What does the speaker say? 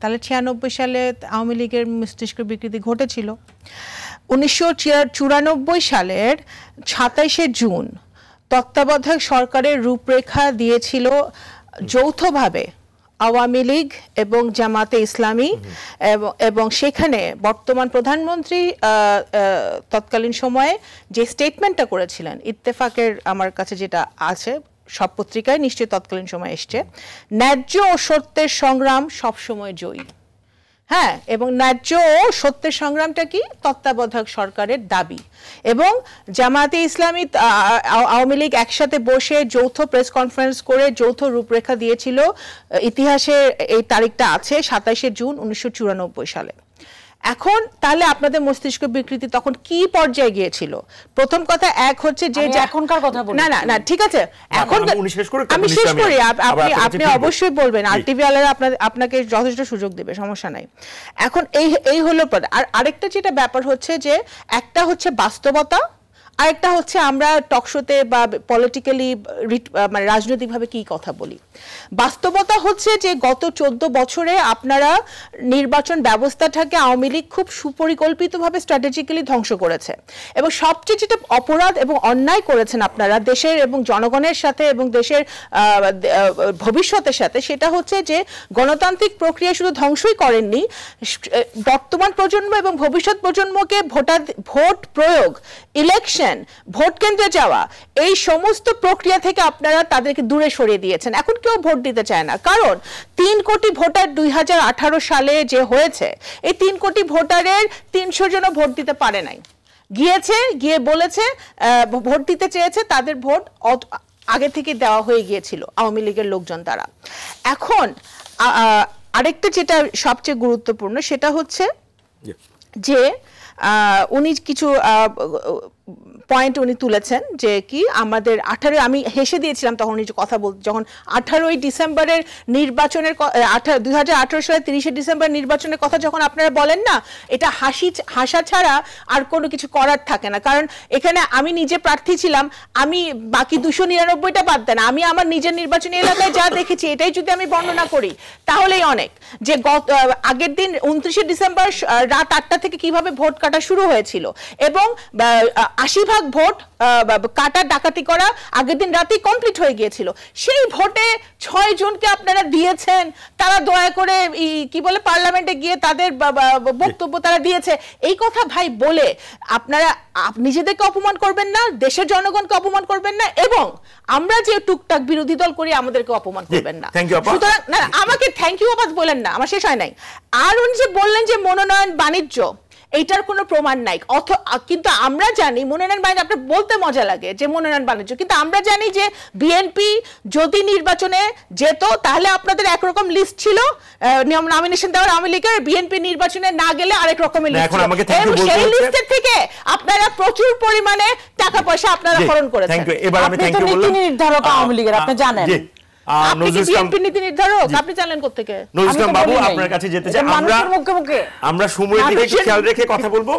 তাহলে ছিয়ানব্বই সালে আওয়ামী লীগের মস্তিষ্ক বিকৃতি ঘটেছিল উনিশশো চুরানব্বই সালের সাতাইশে জুন তত্ত্বাবধায়ক সরকারের রূপরেখা দিয়েছিল যৌথভাবে আওয়ামী লীগ এবং জামাতে ইসলামী এবং সেখানে বর্তমান প্রধানমন্ত্রী তৎকালীন সময়ে যে স্টেটমেন্টটা করেছিলেন ইত্তেফাকের আমার কাছে যেটা আছে সব পত্রিকায় নিশ্চয়ই তৎকালীন সময় এসছে ন্যায্য ও সত্যের সংগ্রাম সবসময় জয়ী হ্যাঁ এবং ন্যায্য ও সত্যের সংগ্রামটা কি তত্ত্বাবধায়ক সরকারের দাবি এবং জামাতে ইসলামী আওয়ামী লীগ একসাথে বসে যৌথ প্রেস কনফারেন্স করে যৌথ রূপরেখা দিয়েছিল ইতিহাসের এই তারিখটা আছে সাতাশে জুন উনিশশো সালে এখন তাহলে আপনাদের মস্তিষ্ক বিকৃতি তখন কি পর্যায়ে গিয়েছিল প্রথম কথা এক হচ্ছে যে এখনকার কথা না না না ঠিক আছে এখন আমি শেষ করি আপনি আপনি অবশ্যই বলবেন আর টিভি আপনাদের আপনাকে যথেষ্ট সুযোগ দেবে সমস্যা নাই এখন এই এই হলো আর আরেকটা যেটা ব্যাপার হচ্ছে যে একটা হচ্ছে বাস্তবতা আরেকটা হচ্ছে আমরা টকশোতে বা পলিটিক্যালি মানে রাজনৈতিকভাবে কি কথা বলি বাস্তবতা হচ্ছে যে গত চোদ্দ বছরে আপনারা নির্বাচন ব্যবস্থাটাকে আওয়ামী লীগ খুব সুপরিকল্পিতভাবে স্ট্র্যাটেজিক্যালি ধ্বংস করেছে এবং সবচেয়ে যেটা অপরাধ এবং অন্যায় করেছেন আপনারা দেশের এবং জনগণের সাথে এবং দেশের ভবিষ্যতের সাথে সেটা হচ্ছে যে গণতান্ত্রিক প্রক্রিয়া শুধু ধ্বংসই করেননি বর্তমান প্রজন্ম এবং ভবিষ্যৎ প্রজন্মকে ভোটার ভোট প্রয়োগ ইলেকশন দিয়েছেন ভোট কেন্দ্রে যাওয়া এই সমস্ত প্রক্রিয়া থেকে আপনারা তাদেরকে দূরে সরিয়ে দিয়েছেন এখন কেউ ভোট দিতে চায় না কারণ তিন কোটি ভোটার দুই সালে যে হয়েছে এই তিন কোটি ভোটারের তিনশো জন ভোট দিতে পারে নাই গিয়েছে গিয়ে বলেছে ভোট দিতে চেয়েছে তাদের ভোট আগে থেকে দেওয়া হয়ে গিয়েছিল আওয়ামী লীগের লোকজন তারা এখন আরেকটা যেটা সবচেয়ে গুরুত্বপূর্ণ সেটা হচ্ছে যে উনি কিছু পয়েন্ট উনি তুলেছেন যে কি আমাদের আঠারোই আমি হেসে দিয়েছিলাম তখন উনি কথা বল যখন আঠারোই ডিসেম্বরের নির্বাচনের আঠারো দু হাজার আঠারো সালের তিরিশে ডিসেম্বর নির্বাচনের কথা যখন আপনারা বলেন না এটা হাসি হাসা ছাড়া আর কোনো কিছু করার থাকে না কারণ এখানে আমি নিজে প্রার্থী ছিলাম আমি বাকি দুশো নিরানব্বইটা বাদ দেন আমি আমার নিজের নির্বাচনী এলাকায় যা দেখেছি এটাই যদি আমি বর্ণনা করি তাহলেই অনেক যে গত আগের দিন উনত্রিশে ডিসেম্বর রাত আটটা থেকে কিভাবে ভোট কাটা শুরু হয়েছিল এবং আশি ভাগ ভোট কাটা ডাকাতি করা আগের দিন রাতে কমপ্লিট হয়ে গিয়েছিল সেই ভোটে ছয় জনকে আপনারা দিয়েছেন তারা দয়া করে কি বলে পার্লামেন্টে গিয়ে তাদের বক্তব্য তারা দিয়েছে এই কথা ভাই বলে আপনারা নিজেদেরকে অপমান করবেন না দেশের জনগণকে অপমান করবেন না এবং আমরা যে টুকটাক বিরোধী দল করি আমাদেরকে অপমান করবেন না সুতরাং না আমাকে থ্যাংক ইউ আবাস বলেন না আমার শেষ হয় নাই আর উনি যে বললেন যে মনোনয়ন বাণিজ্য এটার কোনো প্রমাণ নাই অথ কিন্তু আমরা জানি মনোনয়ন বাণিজ্য আপনার বলতে মজা লাগে যে মনোনয়ন বাণিজ্য কিন্তু আমরা জানি যে বিএনপি যদি নির্বাচনে যেত তাহলে আপনাদের একরকম লিস্ট ছিল নমিনেশন দেওয়ার আওয়ামী লীগের বিএনপি নির্বাচনে না গেলে আরেক রকমের লিস্ট সেই লিস্টের থেকে আপনারা প্রচুর পরিমাণে টাকা পয়সা আপনারা হরণ করেছেন এবার আপনি তো নীতি নির্ধারক আওয়ামী লীগের আপনি জানেন নীতি নির্ধারক আপনি বাবু আপনার কাছে যেতে চাই আমরা আমরা সময়ের দিকে খেয়াল রেখে কথা বলবো